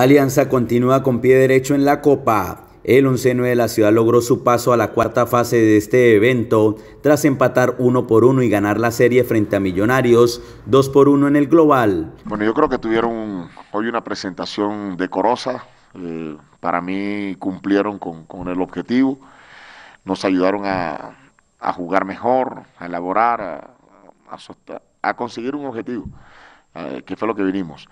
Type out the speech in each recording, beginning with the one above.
Alianza continúa con pie derecho en la Copa. El onceno de la ciudad logró su paso a la cuarta fase de este evento tras empatar uno por uno y ganar la serie frente a Millonarios, dos por uno en el global. Bueno, yo creo que tuvieron hoy una presentación decorosa. Eh, para mí cumplieron con, el objetivo. Nos ayudaron a, jugar mejor, a elaborar, a, conseguir un objetivo, eh, que fue lo que vinimos.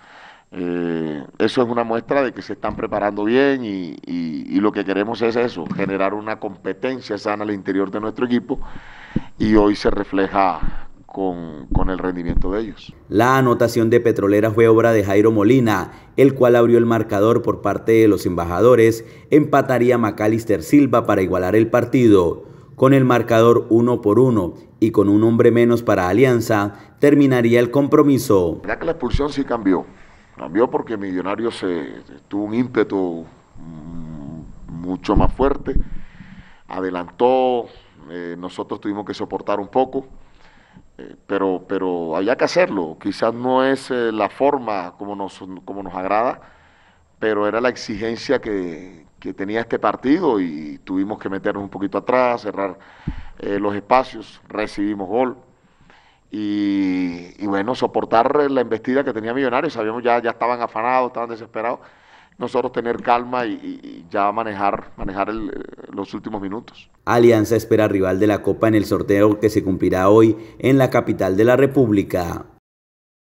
Eh, eso es una muestra de que se están preparando bien y, lo que queremos es eso, generar una competencia sana al interior de nuestro equipo y hoy se refleja con, el rendimiento de ellos. La anotación de Petrolera fue obra de Jairo Molina, el cual abrió el marcador por parte de los embajadores, empataría Macalister Silva para igualar el partido. Con el marcador uno por uno y con un hombre menos para Alianza, terminaría el compromiso. Ya que la expulsión sí cambió, Cambió porque Millonarios se, tuvo un ímpetu mm, mucho más fuerte, adelantó, eh, nosotros tuvimos que soportar un poco, eh, pero, pero había que hacerlo. Quizás no es eh, la forma como nos, como nos agrada, pero era la exigencia que, que tenía este partido y tuvimos que meternos un poquito atrás, cerrar los espacios, recibimos gol. Y, bueno, soportar la embestida que tenía Millonarios, sabíamos ya, ya estaban afanados, estaban desesperados, nosotros tener calma y, ya manejar, manejar eh, los últimos minutos. Alianza espera rival de la Copa en el sorteo que se cumplirá hoy en la capital de la República.